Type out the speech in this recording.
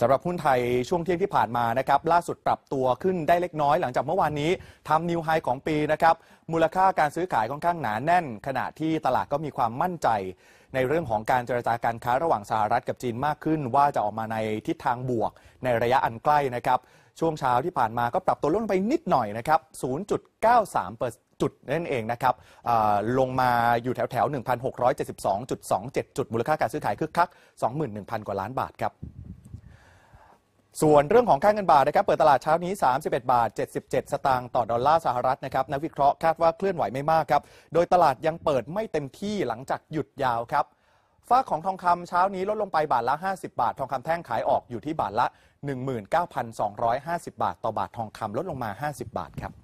สำหรับหุ้นไทย ช่วงเที่ยงที่ผ่านมานะครับล่าสุดปรับตัวขึ้นได้เล็กน้อยหลังจากเมื่อวานนี้ทำนิวไฮของปีนะครับมูลค่าการซื้อขายค่อนข้างหนาแน่นขณะที่ตลาดก็มีความมั่นใจ ในเรื่องของการเจรจาการค้าระหว่างสหรัฐกับจีนมากขึ้น ว่าจะออกมาในทิศทางบวก ในระยะอันใกล้นะครับช่วงเช้าที่ผ่านมาก็ปรับตัวลดไปนิดหน่อยนะครับ 0.93จุดนั่นเองนะครับลงมาอยู่แถวแถว1,672.27 จุด มูลค่าการซื้อขายคึกคัก 21,000 กว่าล้านบาทครับส่วน เรื่องของค่าเงินบาทนะครับเปิดตลาดเช้านี้ 31 บาท 77 สตางค์ต่อดอลลาร์สหรัฐนะครับนักวิเคราะห์คาดว่าเคลื่อนไหวไม่มากครับโดยตลาดยังเปิดไม่เต็มที่หลังจากหยุดยาวครับฝ้าของทองคำเช้านี้ลดลงไปบาทละ 50 บาท ทองคำแท่งขายออกอยู่ที่บาทละ 19,250 บาท ต่อบาททองคำลดลงมา 50 บาทครับ